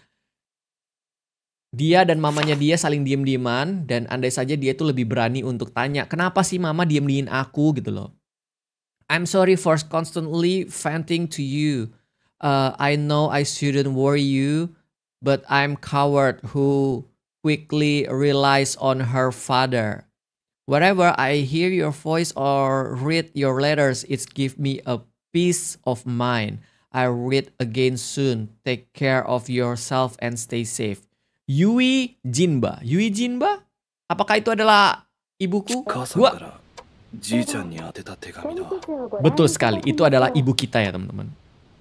dia dan mamanya dia saling diem-dieman dan andai saja dia tuh lebih berani untuk tanya kenapa sih mama diem-diemin aku gitu loh I'm sorry for constantly venting to you uh, I know I shouldn't worry you but I'm coward who quickly relies on her father whenever I hear your voice or read your letters it's give me a peace of mind I read again soon take care of yourself and stay safe Yui Jinba. Yui Jinba? Apakah itu adalah ibuku? Gua. Betul sekali, itu adalah ibu kita ya teman-teman.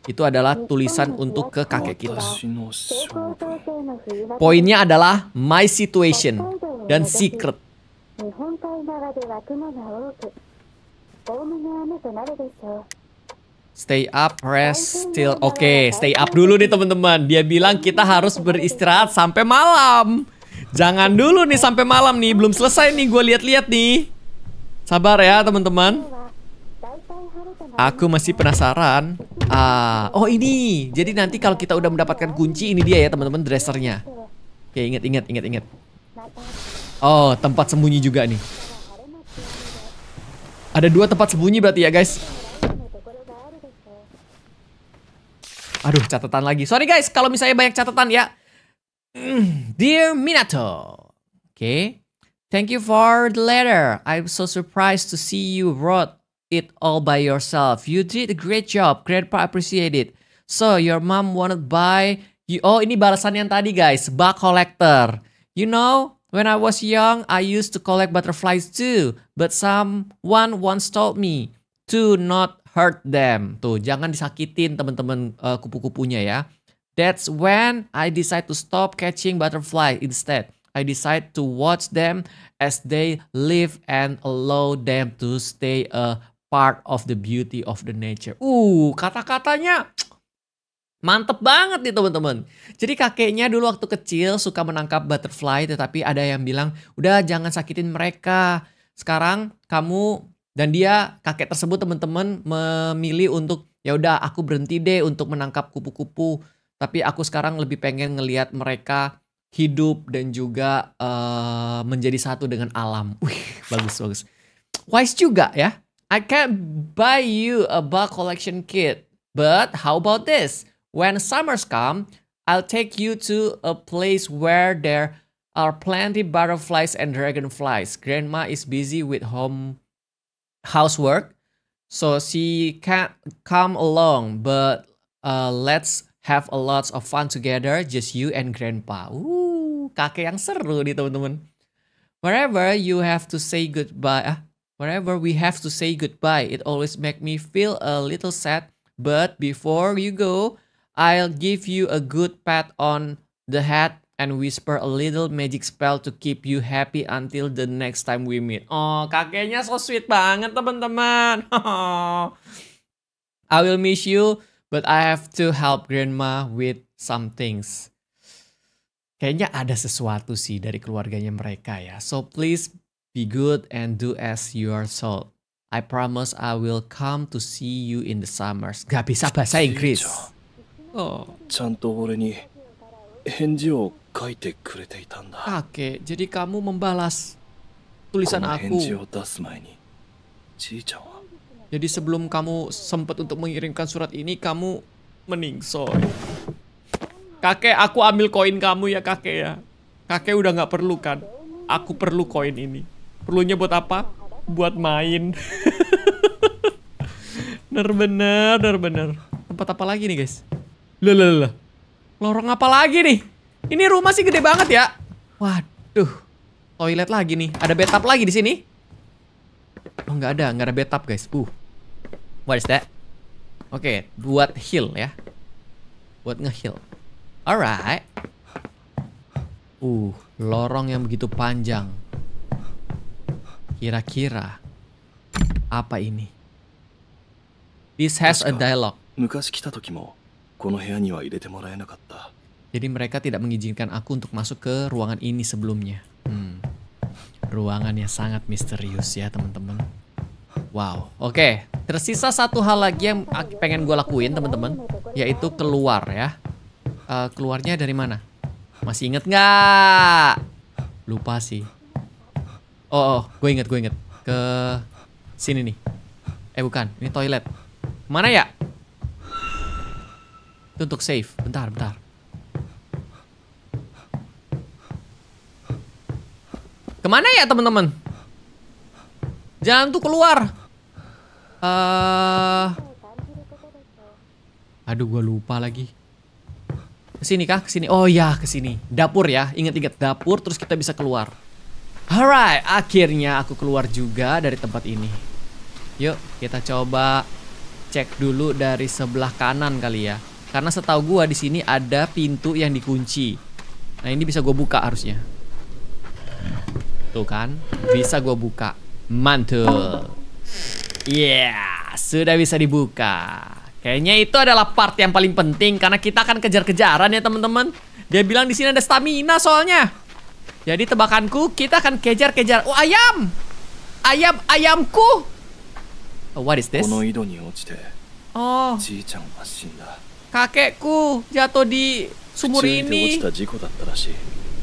Itu adalah tulisan untuk ke kakek kita. Poinnya adalah my situation dan secret. Stay up, rest, still Oke, okay, stay up dulu nih teman-teman Dia bilang kita harus beristirahat sampai malam Jangan dulu nih sampai malam nih Belum selesai nih, gue lihat-lihat nih Sabar ya teman-teman Aku masih penasaran Ah, oh ini Jadi nanti kalau kita udah mendapatkan kunci Ini dia ya teman-teman dressernya Oke, okay, ingat, ingat, ingat, ingat Oh, tempat sembunyi juga nih Ada dua tempat sembunyi berarti ya guys Aduh, catatan lagi. Sorry guys, kalau misalnya banyak catatan ya. Hmm, dear Minato. Oke. Okay. Thank you for the letter. I'm so surprised to see you wrote it all by yourself. You did a great job. Grandpa appreciate it. So, your mom wanted buy you Oh, ini balasan yang tadi guys. Bug collector. You know, when I was young, I used to collect butterflies too, but someone once told me to not hurt them. Tuh, jangan disakitin teman-teman uh, kupu-kupunya ya. That's when I decide to stop catching butterfly instead. I decide to watch them as they live and allow them to stay a part of the beauty of the nature. Uh, kata-katanya mantep banget nih teman-teman. Jadi kakeknya dulu waktu kecil suka menangkap butterfly tetapi ada yang bilang, "Udah jangan sakitin mereka. Sekarang kamu dan dia kakek tersebut teman-teman memilih untuk ya udah aku berhenti deh untuk menangkap kupu-kupu, tapi aku sekarang lebih pengen ngelihat mereka hidup dan juga uh, menjadi satu dengan alam. [LAUGHS] Wih, bagus bagus. Wise juga ya. I can buy you a bug collection kit, but how about this? When summers come, I'll take you to a place where there are plenty butterflies and dragonflies. Grandma is busy with home housework. So she can not come along, but uh, let's have a lot of fun together, just you and grandpa. Ooh, kakek yang seru nih teman-teman. Wherever you have to say goodbye, ah, wherever we have to say goodbye, it always make me feel a little sad. But before you go, I'll give you a good pat on the head and whisper a little magic spell to keep you happy until the next time we meet. Oh, kakeknya so sweet banget teman-teman. [LAUGHS] I will miss you, but I have to help grandma with some things. Kayaknya ada sesuatu sih dari keluarganya mereka ya. So please be good and do as you are told. I promise I will come to see you in the summers. Gak bisa bahasa Inggris. Oh. ちゃんと俺に Kakek, jadi kamu membalas tulisan aku. Jadi sebelum kamu sempat untuk mengirimkan surat ini, kamu meningsoi. Kakek, aku ambil koin kamu ya kakek ya. Kakek udah nggak perlu kan? Aku perlu koin ini. Perlunya buat apa? Buat main. [LAUGHS] bener bener, bener bener. Tempat apa lagi nih guys? Lelah Lorong apa lagi nih? Ini rumah sih gede banget ya. Waduh. Toilet lagi nih. Ada bathtub lagi di sini? Oh, nggak ada. Nggak ada bathtub, guys. Uh. What is that? Oke, okay, buat heal ya. Buat ngeheal. Alright. Uh, lorong yang begitu panjang. Kira-kira apa ini? This has a dialogue. Jadi mereka tidak mengizinkan aku untuk masuk ke ruangan ini sebelumnya. Hmm. Ruangan yang sangat misterius ya teman-teman. Wow, oke. Okay. Tersisa satu hal lagi yang pengen gue lakuin teman-teman, yaitu keluar ya. Uh, keluarnya dari mana? Masih inget nggak? Lupa sih. Oh, oh gue inget, gue inget. Ke sini nih. Eh bukan, ini toilet. Mana ya? Itu untuk save. Bentar, bentar. Kemana ya teman-teman? Jangan tuh keluar. Uh... Aduh, gue lupa lagi. Kesini kah? Kesini. Oh ya, kesini. Dapur ya. Ingat-ingat dapur. Terus kita bisa keluar. Alright, akhirnya aku keluar juga dari tempat ini. Yuk, kita coba cek dulu dari sebelah kanan kali ya. Karena setahu gua di sini ada pintu yang dikunci. Nah, ini bisa gua buka harusnya. Tuh kan? Bisa gua buka. Mantul. Yeah, sudah bisa dibuka. Kayaknya itu adalah part yang paling penting karena kita akan kejar-kejaran ya, teman-teman. Dia bilang di sini ada stamina soalnya. Jadi tebakanku kita akan kejar-kejar. Oh, ayam. Ayam ayamku. Oh, what is this? Oh. Kakekku jatuh di sumur ini.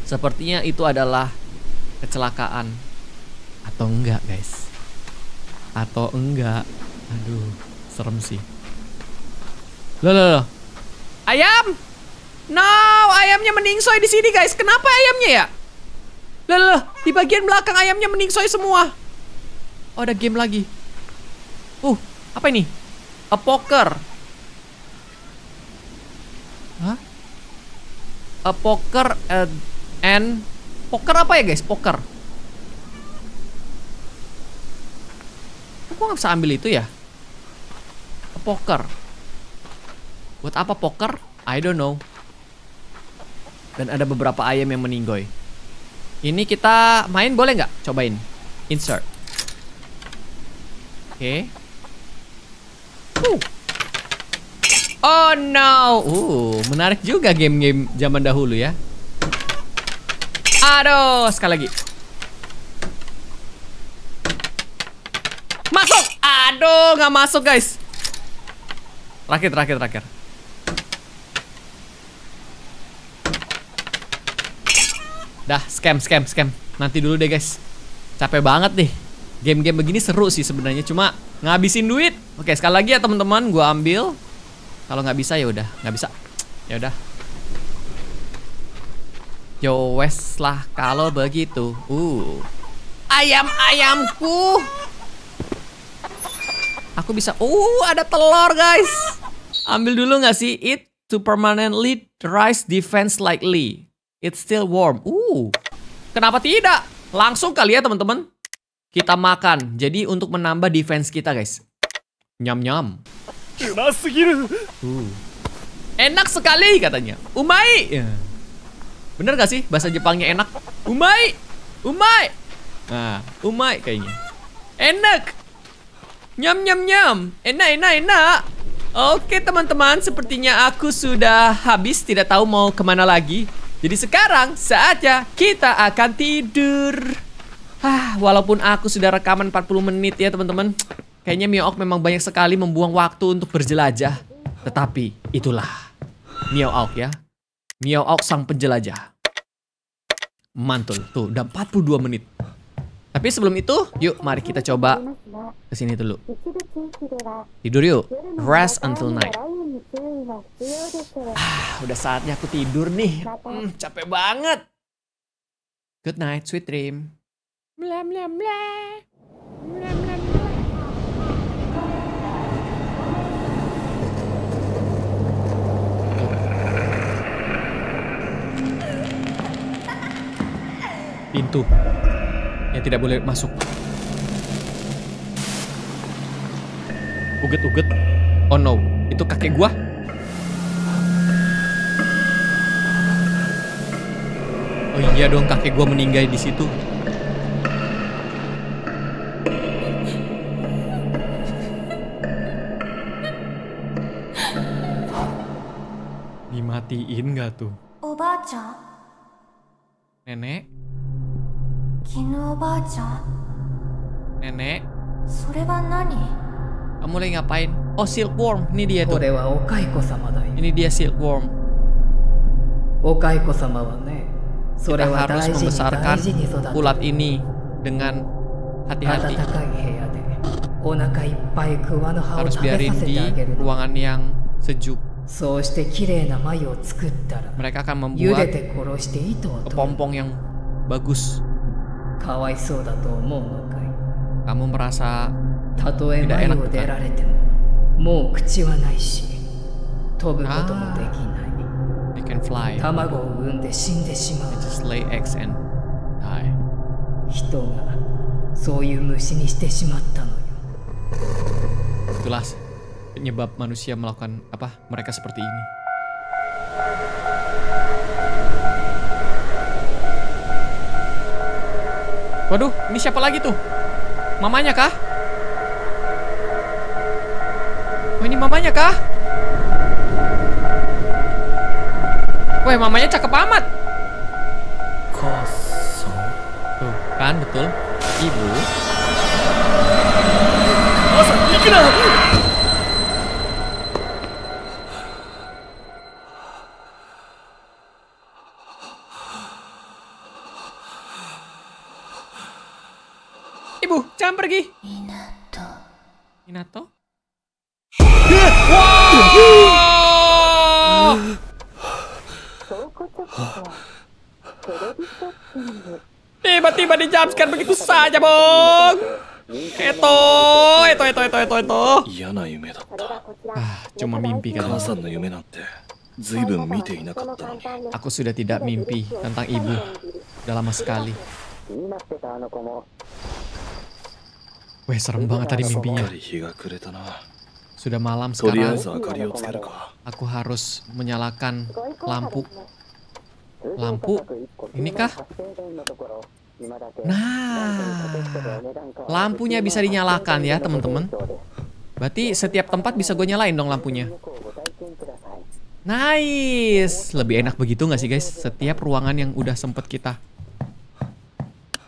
Sepertinya itu adalah kecelakaan atau enggak, guys? Atau enggak? Aduh, serem sih. Loh, loh, loh. Ayam! No, ayamnya meningsoi di sini, guys. Kenapa ayamnya ya? Loh, loh, di bagian belakang ayamnya meningsoi semua. Oh, ada game lagi. Uh, apa ini? A poker. a eh, poker n eh, and poker apa ya guys? Poker. aku nggak bisa ambil itu ya? A poker. Buat apa poker? I don't know. Dan ada beberapa ayam yang meninggoy. Ini kita main boleh nggak? Cobain. Insert. Oke. Okay. Uh. Oh no. Uh, menarik juga game-game zaman dahulu ya. Aduh, sekali lagi. Masuk. Aduh, nggak masuk, guys. rakit rakit terakhir. Dah, scam, scam, scam. Nanti dulu deh, guys. Capek banget nih. Game-game begini seru sih sebenarnya, cuma ngabisin duit. Oke, sekali lagi ya teman-teman, gua ambil kalau nggak bisa ya udah nggak bisa ya udah yo wes lah kalau begitu uh ayam ayamku aku bisa uh ada telur guys ambil dulu nggak sih it to permanently rise defense likely it's still warm uh kenapa tidak langsung kali ya teman-teman kita makan jadi untuk menambah defense kita guys nyam nyam Enak sekali katanya. Umai. Bener gak sih bahasa Jepangnya enak? Umai. Umai. Nah, umai kayaknya. Enak. Nyam nyam nyam. Enak enak enak. Oke teman-teman, sepertinya aku sudah habis tidak tahu mau kemana lagi. Jadi sekarang saatnya kita akan tidur. Hah, walaupun aku sudah rekaman 40 menit ya teman-teman. Kayaknya Miook memang banyak sekali membuang waktu untuk berjelajah. Tetapi itulah Miook ya. Miook sang penjelajah. Mantul. Tuh, udah 42 menit. Tapi sebelum itu, yuk mari kita coba ke sini dulu. Tidur yuk. Rest until night. Ah, udah saatnya aku tidur nih. Hmm, capek banget. Good night, sweet dream. Blah blah blah. Blah pintu yang tidak boleh masuk. Uget-uget. Oh no, itu kakek gua. Oh iya dong, kakek gua meninggal di situ. Dimatiin gak tuh? Obaca. Oh, Nenek. Nenek. Kamu lagi ngapain? Oh, silkworm. Ini dia tuh. Ini dia silkworm. Kita harus membesarkan ulat ini dengan hati-hati. Harus biarin di ruangan yang sejuk. Mereka akan membuat kepompong yang bagus. かわいそうだと思うのかい Kamu merasa たとえ前を出られてももう口はないし飛ぶこともできない t h can fly. 卵を産んで死んでしま e う just lay eggs and die. 人がそういう虫にしてしまったのよ Itulah penyebab manusia melakukan apa mereka seperti ini. Waduh, ini siapa lagi tuh? Mamanya kah? Oh, ini mamanya kah? Wah, mamanya cakep amat. Kosong. Tuh, kan betul. Ibu. Kosong, pergi. Minato. Minato? Wow! Tiba-tiba di jumpscare begitu saja, Bong. Eto, eto, eto, eto, eto, eto. Iya, nah, ah, cuma mimpi kan. Aku sudah tidak mimpi tentang ibu. Udah lama sekali. Weh, serem banget tadi iya, mimpinya. Sudah malam sekarang. Aku harus menyalakan lampu. Lampu? ini kah? Nah, lampunya bisa dinyalakan ya teman-teman. Berarti setiap tempat bisa gue nyalain dong lampunya. Nice, lebih enak begitu nggak sih guys? Setiap ruangan yang udah sempet kita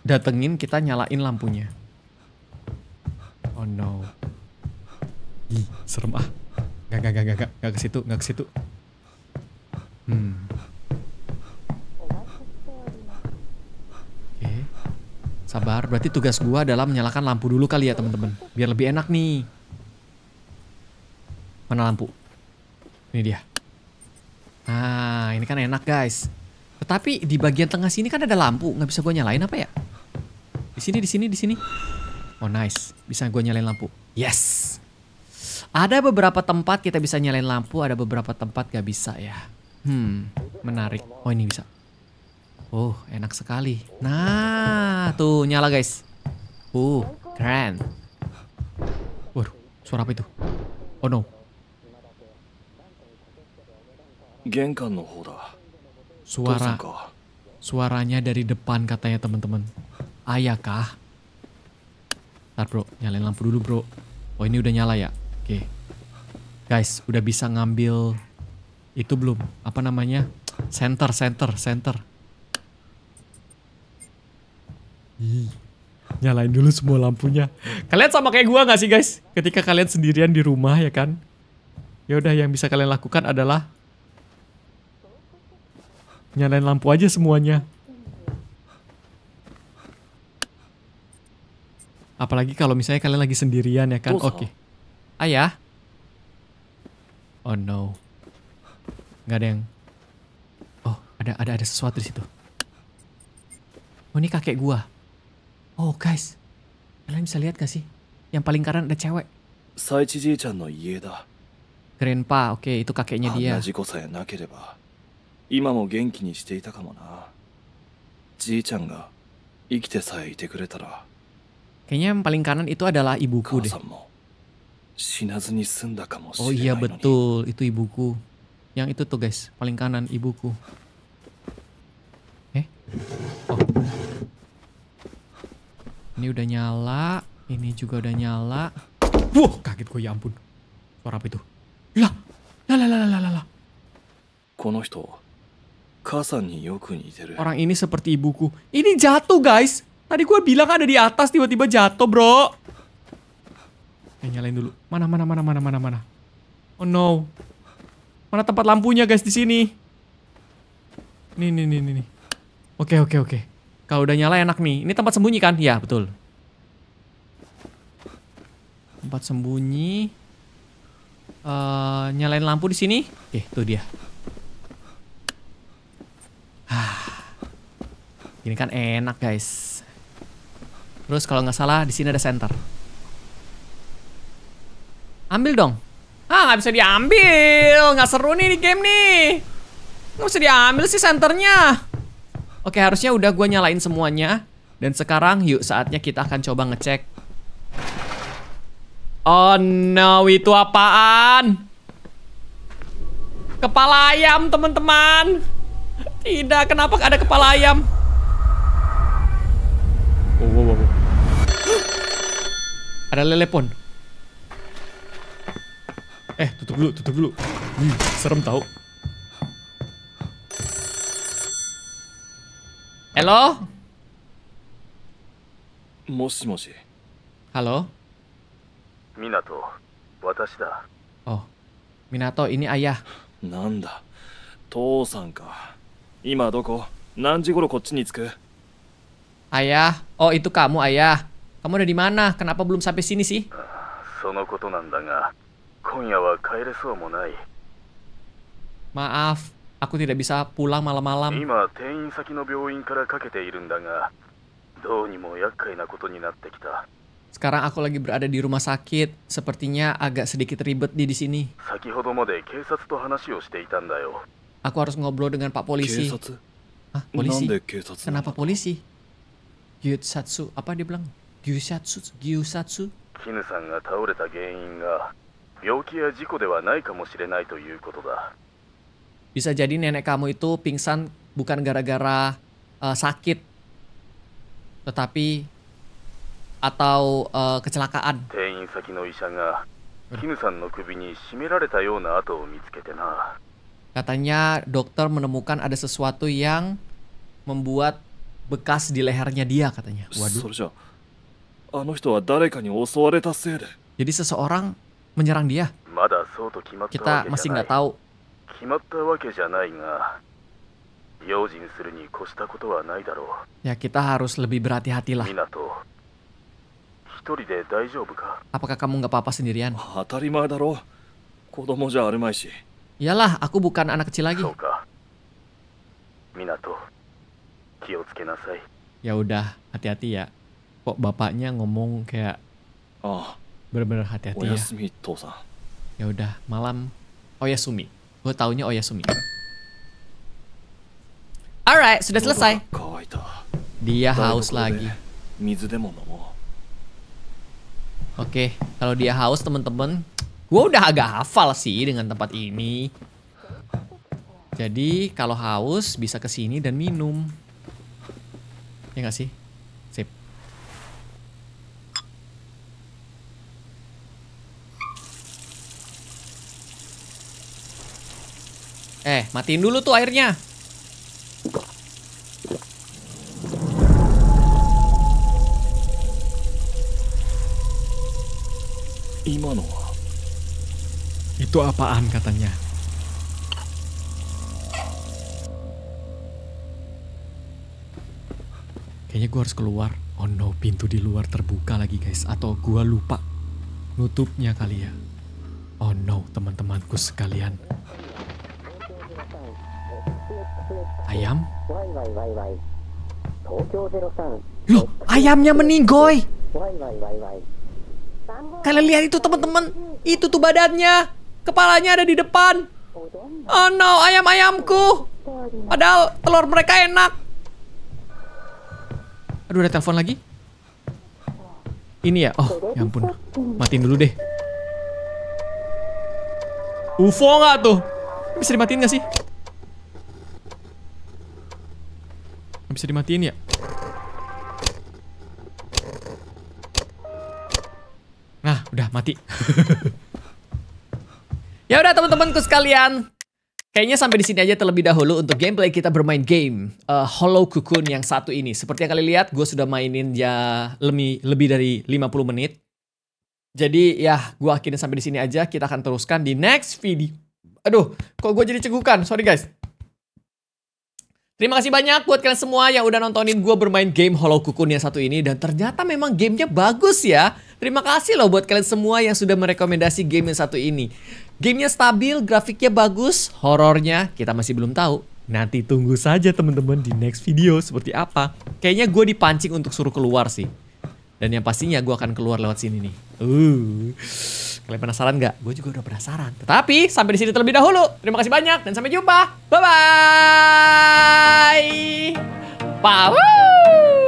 datengin kita nyalain lampunya. Oh no. Ih, serem ah. Gak, gak, gak, gak, gak, ke situ, gak ke situ. Hmm. Oke. Okay. Sabar, berarti tugas gua adalah menyalakan lampu dulu kali ya, teman-teman. Biar lebih enak nih. Mana lampu? Ini dia. Nah, ini kan enak, guys. Tetapi di bagian tengah sini kan ada lampu, nggak bisa gua nyalain apa ya? Di sini, di sini, di sini. Oh nice, bisa gue nyalain lampu. Yes. Ada beberapa tempat kita bisa nyalain lampu, ada beberapa tempat gak bisa ya. Hmm, menarik. Oh ini bisa. Oh, enak sekali. Nah, tuh nyala guys. Uh, keren. Waduh, suara apa itu? Oh no. Suara. Suaranya dari depan katanya teman-teman. Ayah kah? Ntar bro, nyalain lampu dulu bro. Oh ini udah nyala ya? Oke. Okay. Guys, udah bisa ngambil itu belum? Apa namanya? Center, center, center. nyalain dulu semua lampunya. Kalian sama kayak gua gak sih guys? Ketika kalian sendirian di rumah ya kan? Ya udah yang bisa kalian lakukan adalah nyalain lampu aja semuanya. Apalagi kalau misalnya kalian lagi sendirian ya kan. Oke. Okay. Ayah. Oh no. Gak ada yang. Oh, ada ada ada sesuatu di situ. Oh, ini kakek gua. Oh, guys. Kalian bisa lihat gak sih? Yang paling kanan ada cewek. keren ji Grandpa, oke, okay, itu kakeknya dia. 今も元気にしていたかもな。じいちゃんが生きてさえいてくれたら。Kayaknya yang paling kanan itu adalah ibuku deh. Oh iya betul, itu ibuku. Yang itu tuh guys, paling kanan ibuku. Eh? Oh. Ini udah nyala, ini juga udah nyala. Wuh, kaget gue ya ampun. Suara apa itu? Lah, lah lah lah lah lah. Orang ini seperti ibuku. Ini jatuh guys. Tadi gue bilang ada di atas tiba-tiba jatuh bro. Eh, nyalain dulu. Mana mana mana mana mana mana. Oh no. Mana tempat lampunya guys di sini? Nih nih nih nih. Oke oke oke. Kalau udah nyala enak nih. Ini tempat sembunyi kan? Ya betul. Tempat sembunyi. Uh, nyalain lampu di sini. Oke tuh dia. Ah. Ini kan enak guys. Terus kalau nggak salah di sini ada center. Ambil dong. Ah nggak bisa diambil, nggak seru nih di game nih. Nggak bisa diambil sih senternya. Oke harusnya udah gue nyalain semuanya. Dan sekarang yuk saatnya kita akan coba ngecek. Oh no itu apaan? Kepala ayam teman-teman. Tidak kenapa ada kepala ayam? Ada lelepon. Eh, tutup dulu, tutup dulu. Hmm, serem tau. Halo? Moshi moshi. Halo? Minato, watashi da. Oh. Minato, ini ayah. Nanda. Tosan ka. Ima doko? Nanji goro kocchi ni tsuku? Ayah. Oh, itu kamu, ayah. Kamu ada di mana? Kenapa belum sampai sini sih? Maaf, aku tidak bisa pulang malam-malam. Sekarang aku lagi berada di rumah sakit. Sepertinya agak sedikit ribet di di sini. Aku harus ngobrol dengan Pak Polisi. Hah, polisi? Kenapa polisi? Yutsatsu, apa dia bilang? Gyusatsu jadi nenek kamu itu pingsan bukan gara-gara uh, sakit, tetapi atau uh, kecelakaan. Katanya dokter menemukan ada sesuatu yang membuat bekas di lehernya dia katanya. Waduh. Jadi seseorang menyerang dia. Kita masih nggak tahu. Ya kita harus lebih berhati-hatilah. Apakah kamu nggak apa-apa sendirian? Iyalah, aku bukan anak kecil lagi. Ya udah, hati-hati ya kok bapaknya ngomong kayak oh bener-bener hati-hati ya ya udah malam oh ya sumi gue taunya oh ya sumi alright sudah selesai dia haus lagi oke okay, kalau dia haus temen-temen gue udah agak hafal sih dengan tempat ini jadi kalau haus bisa kesini dan minum ya gak sih Eh, matiin dulu tuh airnya. Imono. Itu apaan katanya? Kayaknya gue harus keluar. Oh no, pintu di luar terbuka lagi guys. Atau gue lupa nutupnya kali ya. Oh no, teman-temanku sekalian. Ayam? Loh, ayamnya meninggoy. Kalian lihat itu teman-teman. Itu tuh badannya. Kepalanya ada di depan. Oh no, ayam-ayamku. Padahal telur mereka enak. Aduh, ada telepon lagi. Ini ya? Oh, ya ampun. Matiin dulu deh. UFO nggak tuh? Bisa dimatiin nggak sih? bisa dimatiin ya? Nah, udah mati. [LAUGHS] ya udah teman-temanku sekalian, Kayaknya sampai di sini aja terlebih dahulu untuk gameplay kita bermain game uh, Hollow Cocoon yang satu ini. Seperti yang kalian lihat, gue sudah mainin ya lebih, lebih dari 50 menit. Jadi ya, gue akhirnya sampai di sini aja. Kita akan teruskan di next video. Aduh, kok gue jadi cegukan? Sorry guys. Terima kasih banyak buat kalian semua yang udah nontonin gue bermain game Hollow Cocoon yang satu ini. Dan ternyata memang gamenya bagus ya. Terima kasih loh buat kalian semua yang sudah merekomendasi game yang satu ini. Gamenya stabil, grafiknya bagus, horornya kita masih belum tahu. Nanti tunggu saja teman-teman di next video seperti apa. Kayaknya gue dipancing untuk suruh keluar sih. Dan yang pastinya gue akan keluar lewat sini nih. Uh, kalian penasaran gak? Gue juga udah penasaran. Tetapi sampai di sini terlebih dahulu. Terima kasih banyak dan sampai jumpa. Bye bye. Pawoo.